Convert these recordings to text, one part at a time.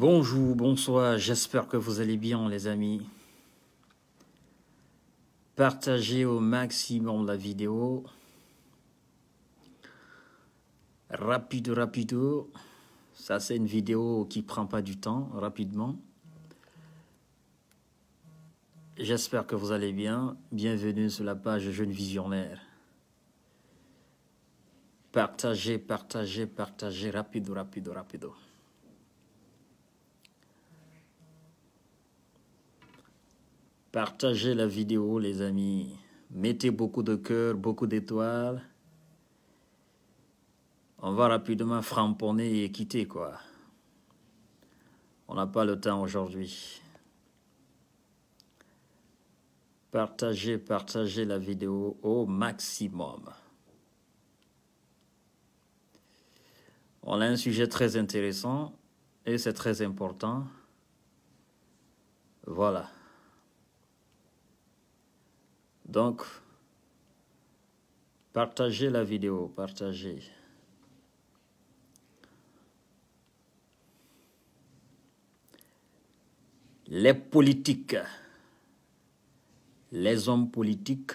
Bonjour, bonsoir, j'espère que vous allez bien les amis. Partagez au maximum la vidéo. Rapido, rapido. Ça c'est une vidéo qui prend pas du temps, rapidement. J'espère que vous allez bien. Bienvenue sur la page Jeune Visionnaire. Partagez, partagez, partagez, rapido, rapido, rapido. Partagez la vidéo, les amis. Mettez beaucoup de cœur, beaucoup d'étoiles. On va rapidement framponner et quitter, quoi. On n'a pas le temps aujourd'hui. Partagez, partagez la vidéo au maximum. On a un sujet très intéressant et c'est très important. Voilà. Donc, partagez la vidéo, partagez. Les politiques, les hommes politiques.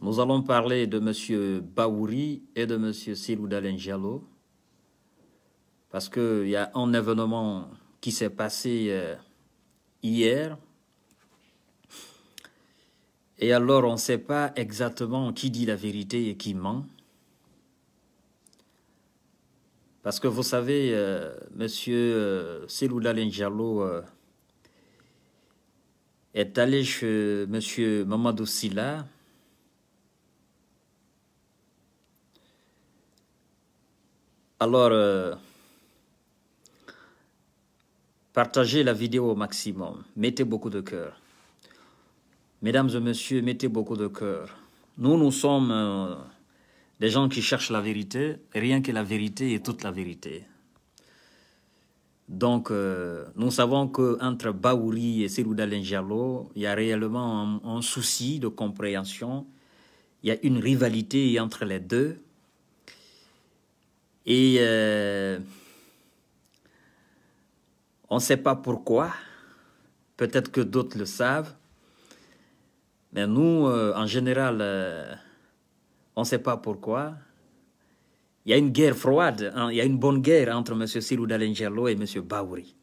Nous allons parler de M. Baouri et de M. Silou parce qu'il y a un événement qui s'est passé euh, hier et alors on ne sait pas exactement qui dit la vérité et qui ment. Parce que vous savez, euh, monsieur euh, euh, est allé chez monsieur Mamadou Silla. Alors, euh, partagez la vidéo au maximum. Mettez beaucoup de cœur. Mesdames et messieurs, mettez beaucoup de cœur. Nous, nous sommes euh, des gens qui cherchent la vérité, rien que la vérité et toute la vérité. Donc, euh, nous savons qu'entre Baouri et Serouda Lengialo, il y a réellement un, souci de compréhension. Il y a une rivalité entre les deux. Et euh, on ne sait pas pourquoi. Peut-être que d'autres le savent. Mais nous, euh, en général, euh, on ne sait pas pourquoi. Il y a une guerre froide, hein, il y a une bonne guerre entre M. Sirou Dalengelo et M. Bauri.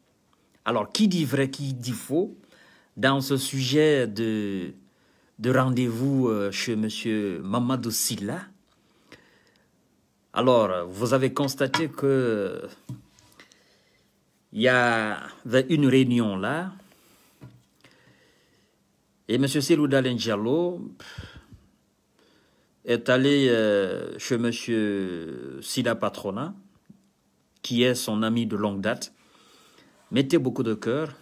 Alors, qui dit vrai, qui dit faux dans ce sujet de, de rendez-vous euh, chez M. Mamadou Silla Alors, vous avez constaté que il y a une réunion là, et M. Serouda est allé euh, chez M. Sida Patrona, qui est son ami de longue date. Mettez beaucoup de cœur,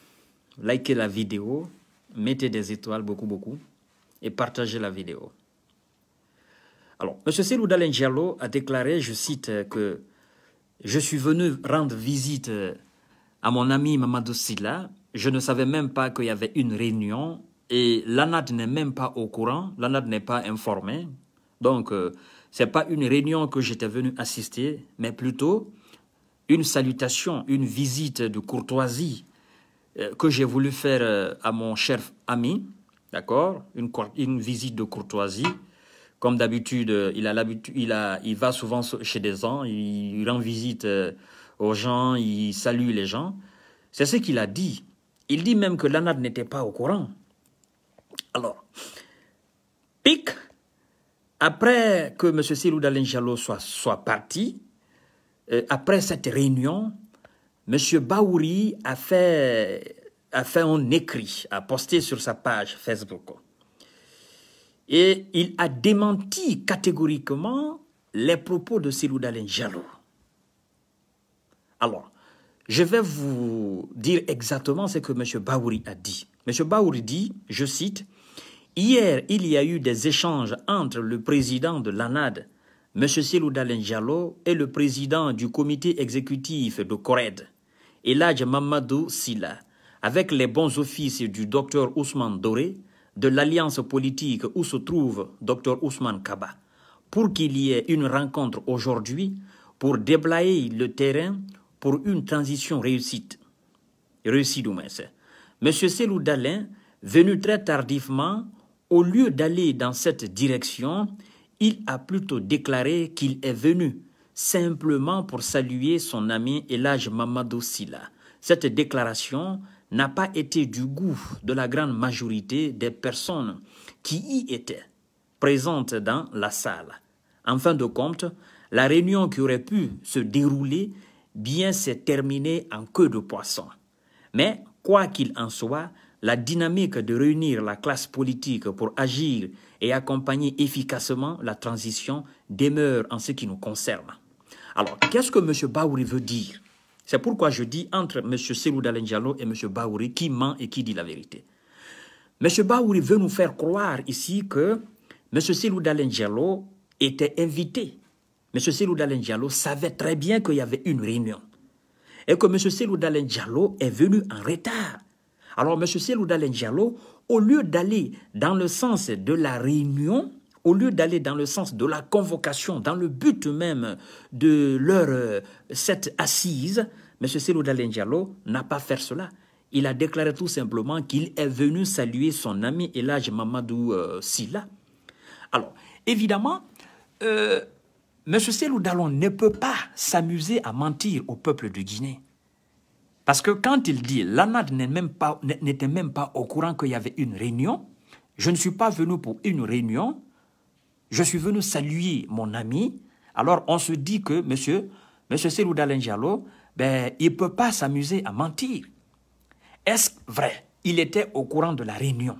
likez la vidéo, mettez des étoiles, beaucoup, beaucoup, et partagez la vidéo. Alors, M. Serouda a déclaré, je cite, que je suis venu rendre visite à mon ami Mamadou Sila. Je ne savais même pas qu'il y avait une réunion et l'ANAD n'est même pas au courant, l'ANAD n'est pas informé. Donc, euh, c'est ce n'est pas une réunion que j'étais venu assister, mais plutôt une salutation, une visite de courtoisie euh, que j'ai voulu faire euh, à mon cher ami, d'accord une, visite de courtoisie. Comme d'habitude, il, a il, il va souvent chez des gens, il, rend visite aux gens, il salue les gens. C'est ce qu'il a dit. Il dit même que l'ANAD n'était pas au courant. Alors, PIC, après que M. Silou Dalin soit, soit parti, euh, après cette réunion, M. Baouri a fait, un écrit, a posté sur sa page Facebook. Et il a démenti catégoriquement les propos de Silou Dalin Alors, je vais vous dire exactement ce que M. Baouri a dit. M. Baour dit, je cite, Hier, il y a eu des échanges entre le président de l'ANAD, M. Selou Jallo, et le président du comité exécutif de CORED, Eladj Mamadou Silla, avec les bons offices du Dr Ousmane Doré, de l'alliance politique où se trouve Dr Ousmane Kaba, pour qu'il y ait une rencontre aujourd'hui pour déblayer le terrain pour une transition réussite. Réussite, ou M. Seloudalin, venu très tardivement, au lieu d'aller dans cette direction, il a plutôt déclaré qu'il est venu simplement pour saluer son ami Elage Mamadou Silla. Cette déclaration n'a pas été du goût de la grande majorité des personnes qui y étaient présentes dans la salle. En fin de compte, la réunion qui aurait pu se dérouler bien s'est terminée en queue de poisson. Mais Quoi qu'il en soit, la dynamique de réunir la classe politique pour agir et accompagner efficacement la transition demeure en ce qui nous concerne. Alors, qu'est-ce que M. Baouri veut dire C'est pourquoi je dis entre M. Selou Dalenjalo et M. Baouri qui ment et qui dit la vérité. M. Baouri veut nous faire croire ici que M. Selou Dalenjalo était invité. M. Selou Dalenjalo savait très bien qu'il y avait une réunion et que M. Selou est venu en retard. Alors M. Selou Dalen au lieu d'aller dans le sens de la réunion, au lieu d'aller dans le sens de la convocation, dans le but même de leur euh, cette assise, M. Selou n'a pas fait cela. Il a déclaré tout simplement qu'il est venu saluer son ami Elage Mamadou euh, Silla. Alors, évidemment, euh, M. Selou Dallon ne peut pas s'amuser à mentir au peuple de Guinée. Parce que quand il dit l'ANAD n'était même pas au courant qu'il y avait une réunion, je ne suis pas venu pour une réunion, je suis venu saluer mon ami. Alors on se dit que monsieur, monsieur Selou ben, il ne peut pas s'amuser à mentir. Est-ce vrai Il était au courant de la réunion.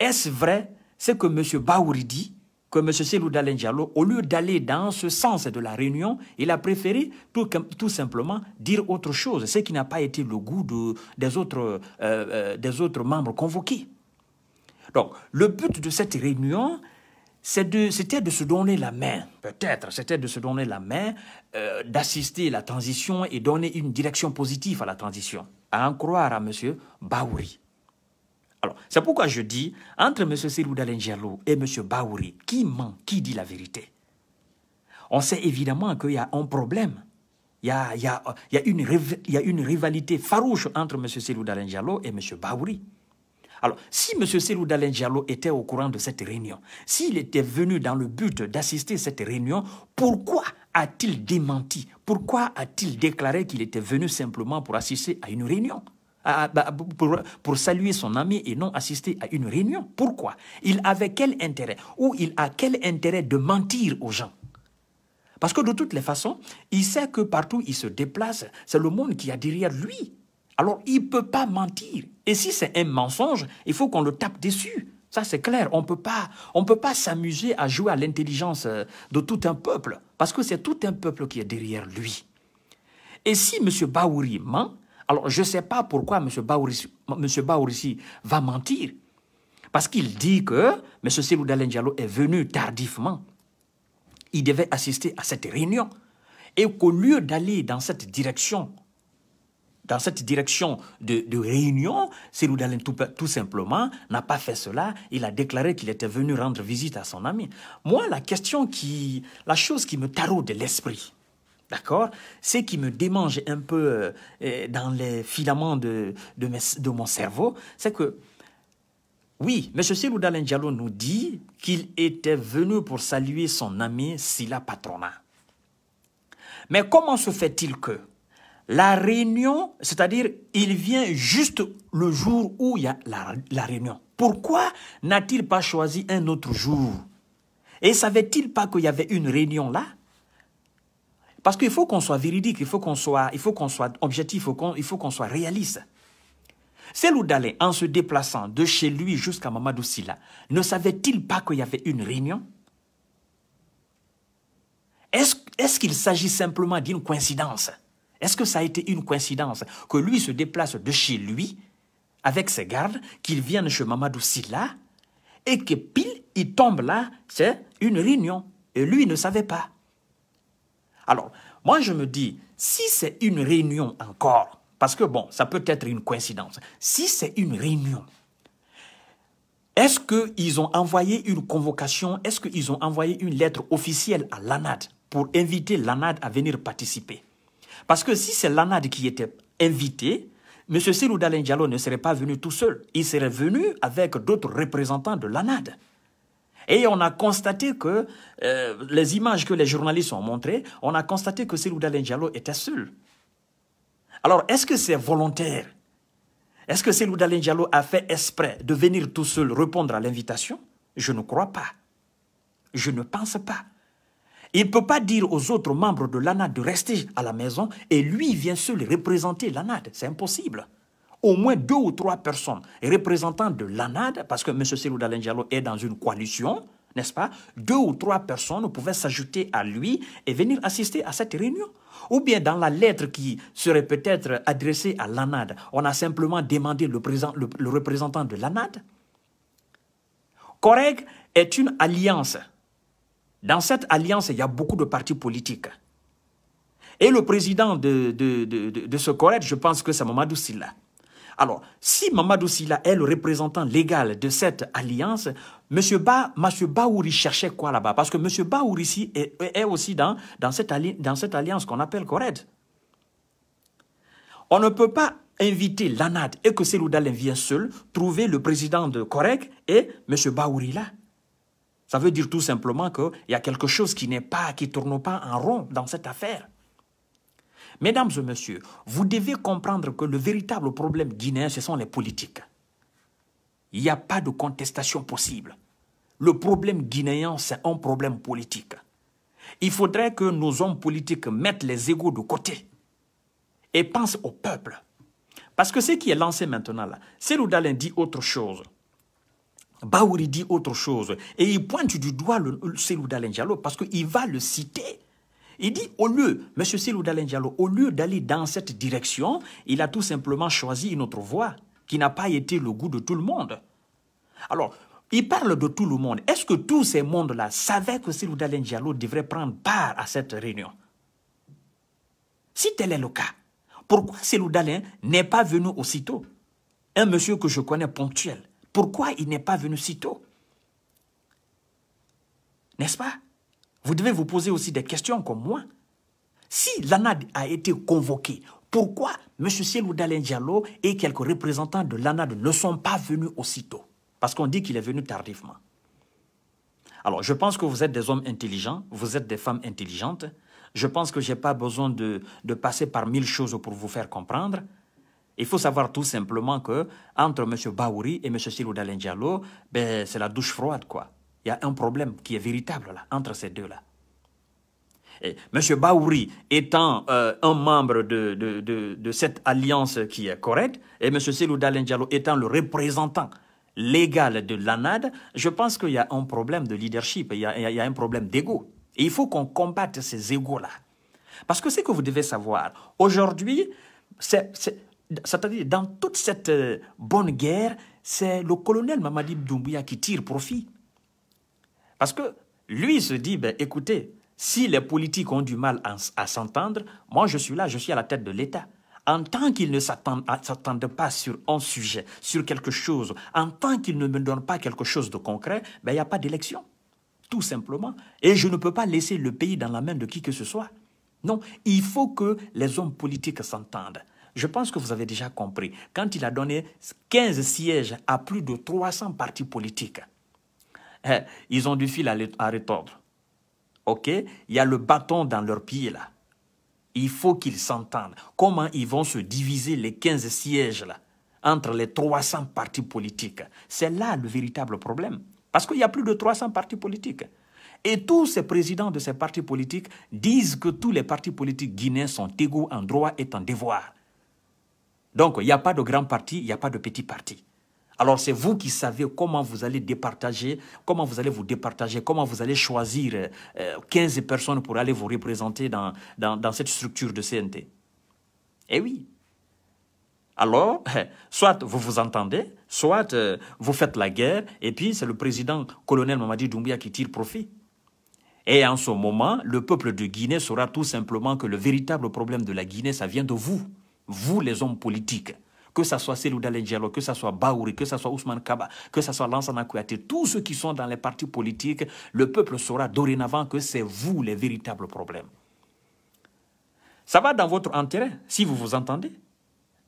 Est-ce vrai ce que M. Baouri que M. Selou au lieu d'aller dans ce sens de la réunion, il a préféré tout, simplement dire autre chose, ce qui n'a pas été le goût euh, euh, des, autres, membres convoqués. Donc, le but de cette réunion, c'était de, se donner la main, peut-être, c'était de se donner la main, euh, d'assister d'assister la transition et donner une direction positive à la transition, à en croire à M. Baouri. Alors, c'est pourquoi je dis, entre M. Sirou Dalengelo et M. Baouri, qui ment, qui dit la vérité On sait évidemment qu'il y a un problème. Il y a, une, rivalité farouche entre M. Sirou Dalengelo et M. Baouri. Alors, si M. Silou était au courant de cette réunion, s'il était venu dans le but d'assister à cette réunion, pourquoi a-t-il démenti Pourquoi a-t-il déclaré qu'il était venu simplement pour assister à une réunion bah, pour, saluer son ami et non assister à une réunion. Pourquoi Il avait quel intérêt Ou il a quel intérêt de mentir aux gens Parce que de toutes les façons, il sait que partout il se déplace, c'est le monde qui a derrière lui. Alors il ne peut pas mentir. Et si c'est un mensonge, il faut qu'on le tape dessus. Ça, c'est clair. On ne peut pas s'amuser à jouer à l'intelligence euh, de tout un peuple, parce que c'est tout un peuple qui est derrière lui. Et si M. Baouri ment, alors, je ne sais pas pourquoi M. Baourissi, va mentir. Parce qu'il dit que M. Dalen Diallo est venu tardivement. Il devait assister à cette réunion. Et qu'au lieu d'aller dans cette direction, dans cette direction de, réunion, Dalen tout, tout simplement n'a pas fait cela. Il a déclaré qu'il était venu rendre visite à son ami. Moi, la question qui, la chose qui me taraude l'esprit, D'accord Ce qui me démange un peu euh, euh, dans les filaments de, de, mon cerveau, c'est que, oui, M. Cyril nous dit qu'il était venu pour saluer son ami Silla Patrona. Mais comment se fait-il que la réunion, c'est-à-dire il vient juste le jour où il y a la, la réunion, pourquoi n'a-t-il pas choisi un autre jour Et savait-il pas qu'il y avait une réunion là parce qu'il faut qu'on soit véridique, il faut qu'on soit, il faut qu'on soit objectif, il faut qu'on, soit réaliste. l'ou d'aller en se déplaçant de chez lui jusqu'à Mamadou Silla, ne savait-il pas qu'il y avait une réunion Est-ce qu'il s'agit simplement d'une coïncidence Est-ce que ça a été une coïncidence que lui se déplace de chez lui avec ses gardes, qu'il vienne chez Mamadou Silla et que pile, il tombe là, c'est une réunion. Et lui ne savait pas. Alors, moi, je me dis, si c'est une réunion encore, parce que bon, ça peut être une coïncidence, si c'est une réunion, est-ce qu'ils ont envoyé une convocation, est-ce qu'ils ont envoyé une lettre officielle à l'ANAD pour inviter l'ANAD à venir participer Parce que si c'est l'ANAD qui était invité, M. Sirou ne serait pas venu tout seul. Il serait venu avec d'autres représentants de l'ANAD. Et on a constaté que euh, les images que les journalistes ont montrées, on a constaté que Selou Diallo était seul. Alors, est-ce que c'est volontaire Est-ce que Selou Diallo a fait exprès de venir tout seul répondre à l'invitation Je ne crois pas. Je ne pense pas. Il ne peut pas dire aux autres membres de l'ANAD de rester à la maison et lui vient seul représenter l'ANAD. C'est impossible au moins deux ou trois personnes représentant de l'ANAD, parce que M. Célou Diallo est dans une coalition, n'est-ce pas Deux ou trois personnes pouvaient s'ajouter à lui et venir assister à cette réunion. Ou bien dans la lettre qui serait peut-être adressée à l'ANAD, on a simplement demandé le, le, représentant de l'ANAD. Coreg est une alliance. Dans cette alliance, il y a beaucoup de partis politiques. Et le président de, ce Coreg je pense que c'est Mamadou Silla. Alors, si Mamadou Sila est le représentant légal de cette alliance, M. ba, cherchait quoi là-bas Parce que M. Baouri est, aussi dans, cette, alliance qu'on appelle CORED. On ne peut pas inviter l'ANAD et que Seloudalin vienne seul, trouver le président de Corec et M. Baouri là. Ça veut dire tout simplement qu'il y a quelque chose qui n'est pas, qui ne tourne pas en rond dans cette affaire. Mesdames et messieurs, vous devez comprendre que le véritable problème guinéen, ce sont les politiques. Il n'y a pas de contestation possible. Le problème guinéen, c'est un problème politique. Il faudrait que nos hommes politiques mettent les égaux de côté et pensent au peuple. Parce que ce qui est lancé maintenant, là, Dallin dit autre chose. Baouri dit autre chose. Et il pointe du doigt le, Dallin, Diallo parce qu'il va le citer il dit, au lieu, M. Silou Diallo, au lieu d'aller dans cette direction, il a tout simplement choisi une autre voie qui n'a pas été le goût de tout le monde. Alors, il parle de tout le monde. Est-ce que tous ces mondes-là savaient que Silou Diallo devrait prendre part à cette réunion Si tel est le cas, pourquoi Silou n'est pas venu aussitôt Un monsieur que je connais ponctuel, pourquoi il n'est pas venu si tôt N'est-ce pas vous devez vous poser aussi des questions comme moi. Si l'ANAD a été convoqué, pourquoi M. Cielou Diallo et quelques représentants de l'ANAD ne sont pas venus aussitôt Parce qu'on dit qu'il est venu tardivement. Alors, je pense que vous êtes des hommes intelligents, vous êtes des femmes intelligentes. Je pense que je n'ai pas besoin de, passer par mille choses pour vous faire comprendre. Il faut savoir tout simplement que entre M. Baouri et M. Silou Diallo, ben, c'est la douche froide, quoi. Il y a un problème qui est véritable là, entre ces deux-là. M. Baouri étant euh, un membre de, de, cette alliance qui est correcte, et M. Selou Diallo étant le représentant légal de l'ANAD, je pense qu'il y a un problème de leadership, il y a, il y a un problème d'ego. Et il faut qu'on combatte ces égos-là. Parce que ce que vous devez savoir, aujourd'hui, c'est-à-dire dans toute cette euh, bonne guerre, c'est le colonel Mamadi Doumbouya qui tire profit. Parce que lui se dit, ben, écoutez, si les politiques ont du mal à, s'entendre, moi je suis là, je suis à la tête de l'État. En tant qu'ils ne s'attendent pas sur un sujet, sur quelque chose, en tant qu'ils ne me donnent pas quelque chose de concret, ben, il n'y a pas d'élection. Tout simplement. Et je ne peux pas laisser le pays dans la main de qui que ce soit. Non, il faut que les hommes politiques s'entendent. Je pense que vous avez déjà compris. Quand il a donné 15 sièges à plus de 300 partis politiques, eh, ils ont du fil à retordre. OK Il y a le bâton dans leur pieds, là. Il faut qu'ils s'entendent. Comment ils vont se diviser les 15 sièges, là, entre les 300 partis politiques C'est là le véritable problème. Parce qu'il y a plus de 300 partis politiques. Et tous ces présidents de ces partis politiques disent que tous les partis politiques guinéens sont égaux en droit et en devoir. Donc, il n'y a pas de grand parti, il n'y a pas de petit parti. Alors c'est vous qui savez comment vous allez départager, comment vous allez vous départager, comment vous allez choisir 15 euh, personnes pour aller vous représenter dans, dans cette structure de CNT. Eh oui. Alors, soit vous vous entendez, soit euh, vous faites la guerre, et puis c'est le président colonel Mamadi Doumbia qui tire profit. Et en ce moment, le peuple de Guinée saura tout simplement que le véritable problème de la Guinée, ça vient de vous, vous les hommes politiques que ce soit Al Diallo, que ce soit Baouri, que ce soit Ousmane Kaba, que ce soit Lansana Kouyaté, tous ceux qui sont dans les partis politiques, le peuple saura dorénavant que c'est vous les véritables problèmes. Ça va dans votre intérêt, si vous vous entendez.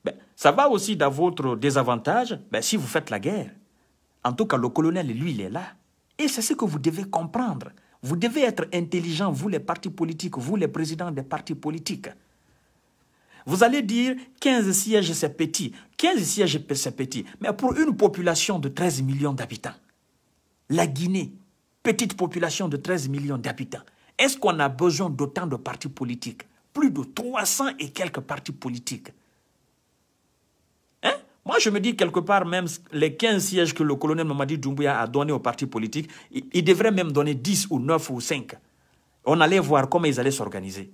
Ben, ça va aussi dans votre désavantage, ben, si vous faites la guerre. En tout cas, le colonel, lui, il est là. Et c'est ce que vous devez comprendre. Vous devez être intelligent, vous les partis politiques, vous les présidents des partis politiques. Vous allez dire 15 sièges, c'est petit. 15 sièges, c'est petit. Mais pour une population de 13 millions d'habitants, la Guinée, petite population de 13 millions d'habitants, est-ce qu'on a besoin d'autant de partis politiques Plus de 300 et quelques partis politiques. Hein? Moi, je me dis quelque part, même les 15 sièges que le colonel Mamadi Doumbouya a donnés aux partis politiques, il, il devrait même donner 10 ou 9 ou 5. On allait voir comment ils allaient s'organiser.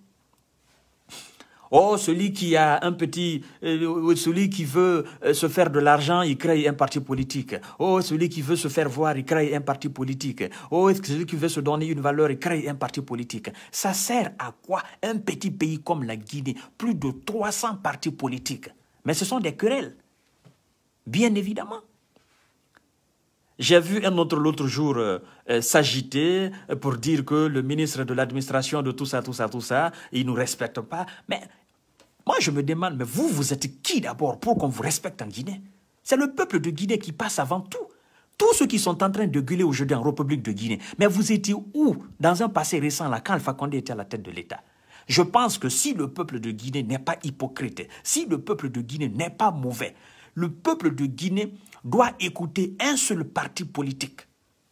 Oh, celui qui a un petit, euh, celui qui veut euh, se faire de l'argent, il crée un parti politique. Oh, celui qui veut se faire voir, il crée un parti politique. Oh, celui qui veut se donner une valeur, il crée un parti politique. Ça sert à quoi un petit pays comme la Guinée, plus de 300 partis politiques Mais ce sont des querelles, bien évidemment. J'ai vu un autre l'autre jour euh, euh, s'agiter euh, pour dire que le ministre de l'administration de tout ça, tout ça, tout ça, il ne nous respecte pas. Mais moi, je me demande, mais vous, vous êtes qui d'abord pour qu'on vous respecte en Guinée C'est le peuple de Guinée qui passe avant tout. Tous ceux qui sont en train de gueuler aujourd'hui en République de Guinée. Mais vous étiez où dans un passé récent, là, quand Alpha Condé était à la tête de l'État Je pense que si le peuple de Guinée n'est pas hypocrite, si le peuple de Guinée n'est pas mauvais, le peuple de Guinée doit écouter un seul parti politique,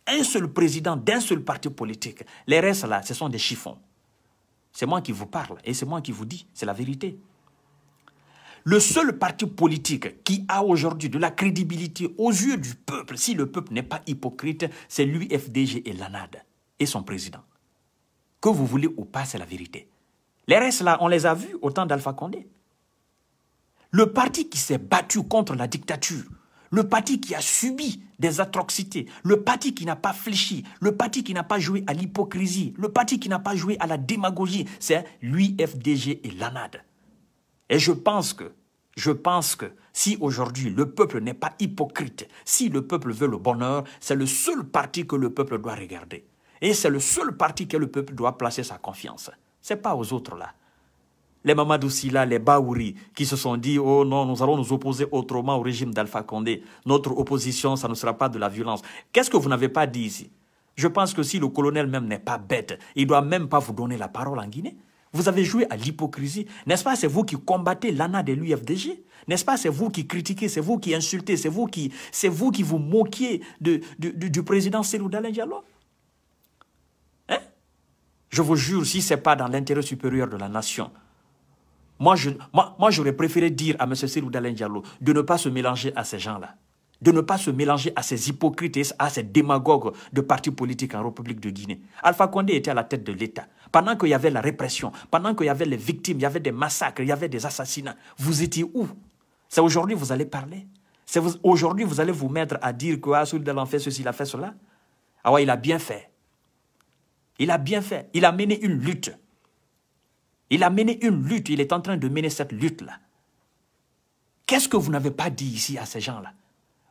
un seul président d'un seul parti politique. Les restes là, ce sont des chiffons. C'est moi qui vous parle et c'est moi qui vous dis, c'est la vérité. Le seul parti politique qui a aujourd'hui de la crédibilité aux yeux du peuple, si le peuple n'est pas hypocrite, c'est l'UFDG et l'ANAD et son président. Que vous voulez ou pas, c'est la vérité. Les restes là, on les a vus au temps d'Alpha Condé. Le parti qui s'est battu contre la dictature, le parti qui a subi des atrocités, le parti qui n'a pas fléchi, le parti qui n'a pas joué à l'hypocrisie, le parti qui n'a pas joué à la démagogie, c'est l'UFDG et l'ANAD. Et je pense que, je pense que si aujourd'hui le peuple n'est pas hypocrite, si le peuple veut le bonheur, c'est le seul parti que le peuple doit regarder. Et c'est le seul parti que le peuple doit placer sa confiance. Ce n'est pas aux autres là les Mamadou Silla, les Baouri, qui se sont dit, oh non, nous allons nous opposer autrement au régime d'Alpha Condé. Notre opposition, ça ne sera pas de la violence. Qu'est-ce que vous n'avez pas dit ici Je pense que si le colonel même n'est pas bête, il doit même pas vous donner la parole en Guinée. Vous avez joué à l'hypocrisie. N'est-ce pas, c'est vous qui combattez l'ANA de l'UFDG N'est-ce pas, c'est vous qui critiquez, c'est vous qui insultez, c'est vous qui, c'est vous qui vous moquiez du président Selou Hein Je vous jure, si ce n'est pas dans l'intérêt supérieur de la nation, moi, j'aurais préféré dire à M. Sirou Diallo de ne pas se mélanger à ces gens-là, de ne pas se mélanger à ces hypocrites et à ces démagogues de partis politiques en République de Guinée. Alpha Condé était à la tête de l'État. Pendant qu'il y avait la répression, pendant qu'il y avait les victimes, il y avait des massacres, il y avait des assassinats, vous étiez où C'est aujourd'hui que vous allez parler C'est aujourd'hui vous allez vous mettre à dire que ah, Sirou a fait ceci, il a fait cela Ah ouais, il a bien fait. Il a bien fait. Il a mené une lutte. Il a mené une lutte, il est en train de mener cette lutte-là. Qu'est-ce que vous n'avez pas dit ici à ces gens-là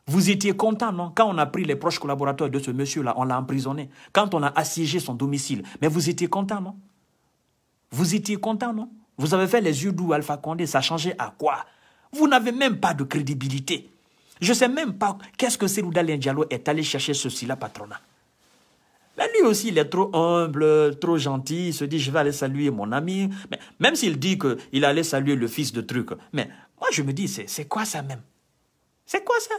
Vous étiez content, non Quand on a pris les proches collaborateurs de ce monsieur-là, on l'a emprisonné. Quand on a assiégé son domicile. Mais vous étiez content, non Vous étiez content, non Vous avez fait les yeux doux Alpha Condé, ça changeait à quoi Vous n'avez même pas de crédibilité. Je ne sais même pas qu'est-ce que Seroudalien Diallo est allé chercher ceci-là, patronat. Mais lui aussi, il est trop humble, trop gentil. Il se dit, je vais aller saluer mon ami. Mais même s'il dit qu'il allait saluer le fils de truc. Mais moi, je me dis, c'est quoi ça même C'est quoi ça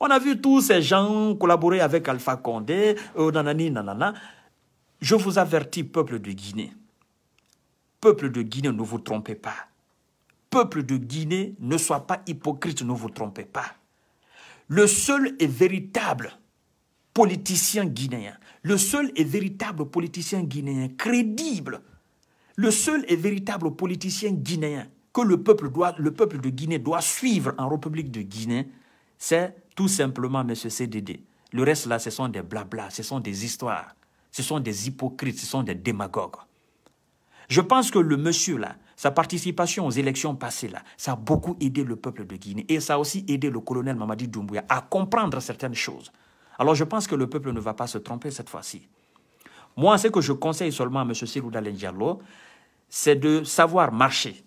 On a vu tous ces gens collaborer avec Alpha Condé, euh, nanani, Je vous avertis, peuple de Guinée. Peuple de Guinée, ne vous trompez pas. Peuple de Guinée, ne sois pas hypocrite, ne vous trompez pas. Le seul et véritable politicien guinéen, le seul et véritable politicien guinéen crédible, le seul et véritable politicien guinéen que le peuple, doit, le peuple de Guinée doit suivre en République de Guinée, c'est tout simplement M. CDD. Le reste là, ce sont des blablas, ce sont des histoires, ce sont des hypocrites, ce sont des démagogues. Je pense que le monsieur là, sa participation aux élections passées là, ça a beaucoup aidé le peuple de Guinée et ça a aussi aidé le colonel Mamadi Doumbouya à comprendre certaines choses. Alors je pense que le peuple ne va pas se tromper cette fois-ci. Moi, ce que je conseille seulement à M. Silou Diallo, c'est de savoir marcher.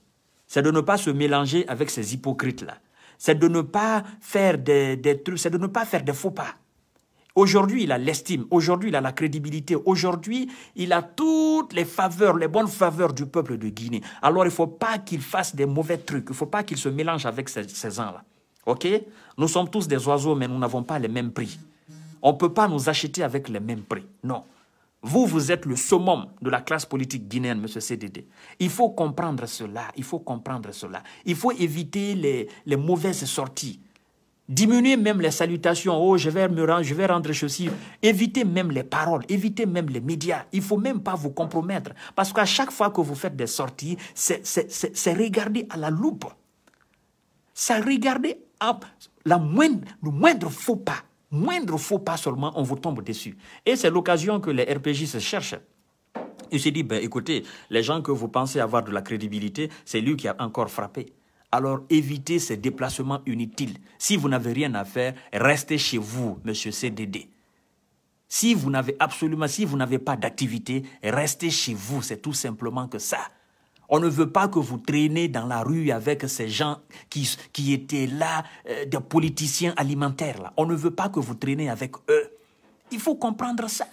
C'est de ne pas se mélanger avec ces hypocrites-là. C'est de ne pas faire des, trucs, c'est de ne pas faire des faux pas. Aujourd'hui, il a l'estime, aujourd'hui, il a la crédibilité, aujourd'hui, il a toutes les faveurs, les bonnes faveurs du peuple de Guinée. Alors, il ne faut pas qu'il fasse des mauvais trucs, il ne faut pas qu'il se mélange avec ces, ces gens-là. OK Nous sommes tous des oiseaux, mais nous n'avons pas les mêmes prix. On ne peut pas nous acheter avec les mêmes prix. Non. Vous, vous êtes le summum de la classe politique guinéenne, M. CDD. Il faut comprendre cela, il faut comprendre cela. Il faut éviter les, les mauvaises sorties. Diminuer même les salutations. Oh, je vais me rendre, je vais rendre ceci. Évitez même les paroles, évitez même les médias. Il ne faut même pas vous compromettre. Parce qu'à chaque fois que vous faites des sorties, c'est regarder à la loupe. C'est regarder à la le moindre faux pas moindre faux pas seulement, on vous tombe dessus. Et c'est l'occasion que les RPG se cherchent. Il se dit, ben, écoutez, les gens que vous pensez avoir de la crédibilité, c'est lui qui a encore frappé. Alors évitez ces déplacements inutiles. Si vous n'avez rien à faire, restez chez vous, monsieur CDD. Si vous n'avez absolument, si vous n'avez pas d'activité, restez chez vous. C'est tout simplement que ça. On ne veut pas que vous traînez dans la rue avec ces gens qui, qui étaient là, euh, des politiciens alimentaires. Là. On ne veut pas que vous traînez avec eux. Il faut comprendre ça.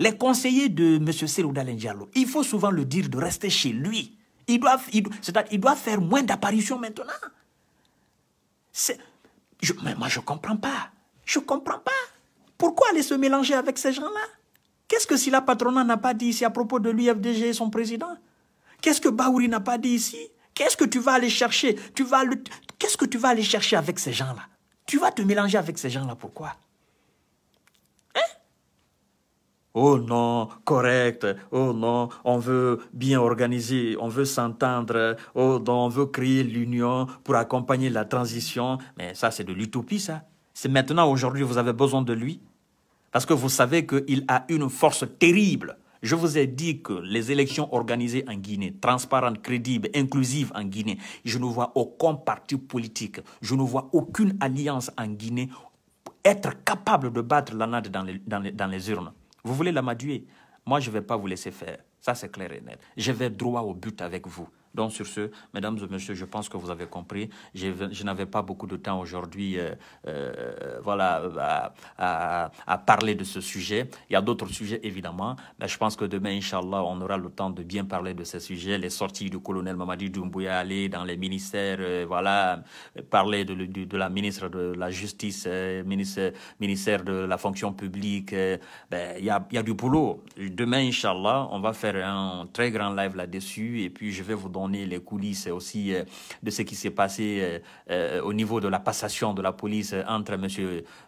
Les conseillers de M. Serouda Diallo, il faut souvent le dire de rester chez lui. Ils doivent faire moins d'apparitions maintenant. mais moi, je ne comprends pas. Je ne comprends pas. Pourquoi aller se mélanger avec ces gens-là Qu'est-ce que si la patronne n'a pas dit ici à propos de l'UFDG et son président Qu'est-ce que Baouri n'a pas dit ici Qu'est-ce que tu vas aller chercher Tu vas le... Qu'est-ce que tu vas aller chercher avec ces gens-là Tu vas te mélanger avec ces gens-là, pourquoi Hein Oh non, correct. Oh non, on veut bien organiser, on veut s'entendre. Oh non, on veut créer l'union pour accompagner la transition. Mais ça, c'est de l'utopie, ça. C'est maintenant, aujourd'hui, vous avez besoin de lui. Parce que vous savez qu'il a une force terrible je vous ai dit que les élections organisées en Guinée, transparentes, crédibles, inclusives en Guinée, je ne vois aucun parti politique, je ne vois aucune alliance en Guinée être capable de battre la dans les, dans les, dans les urnes. Vous voulez la maduer Moi, je ne vais pas vous laisser faire. Ça, c'est clair et net. Je vais droit au but avec vous. Donc sur ce, mesdames et messieurs, je pense que vous avez compris. Je, n'avais pas beaucoup de temps aujourd'hui euh, euh, voilà, à, parler de ce sujet. Il y a d'autres sujets, évidemment, mais je pense que demain, Inch'Allah, on aura le temps de bien parler de ces sujets. Les sorties du colonel Mamadi Doumbouya, aller dans les ministères, euh, voilà, parler de, la ministre de la Justice, ministère, ministère de la fonction publique. Ben, il, y a, du boulot. Demain, Inch'Allah, on va faire un très grand live là-dessus et puis je vais vous donner les coulisses aussi euh, de ce qui s'est passé euh, euh, au niveau de la passation de la police entre M.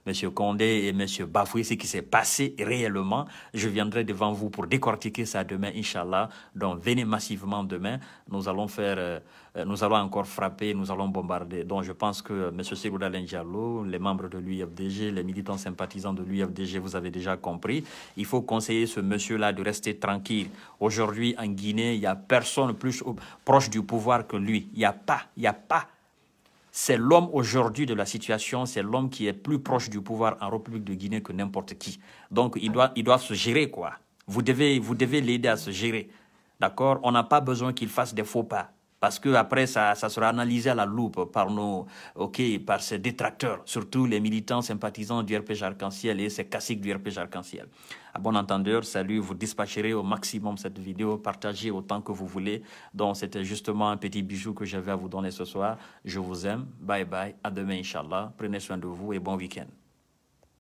Monsieur Condé et M. Bafoué, ce qui s'est passé réellement. Je viendrai devant vous pour décortiquer ça demain, Inch'Allah. Donc venez massivement demain. Nous allons faire... Euh, nous allons encore frapper, nous allons bombarder. Donc je pense que euh, M. Sigou Diallo, les membres de l'UFDG, les militants sympathisants de l'UFDG, vous avez déjà compris, il faut conseiller ce monsieur-là de rester tranquille. Aujourd'hui, en Guinée, il n'y a personne plus proche du pouvoir que lui. Il n'y a pas, il n'y a pas. C'est l'homme aujourd'hui de la situation, c'est l'homme qui est plus proche du pouvoir en République de Guinée que n'importe qui. Donc, il doit, il doit se gérer, quoi. Vous devez, vous devez l'aider à se gérer. D'accord On n'a pas besoin qu'il fasse des faux pas parce que après ça, ça sera analysé à la loupe par nos, ok, par ses détracteurs, surtout les militants sympathisants du RPG Arc-en-Ciel et ses classiques du RPG Arc-en-Ciel. À bon entendeur, salut, vous dispatcherez au maximum cette vidéo, partagez autant que vous voulez. Donc c'était justement un petit bijou que j'avais à vous donner ce soir. Je vous aime, bye bye, à demain Inch'Allah, prenez soin de vous et bon week-end.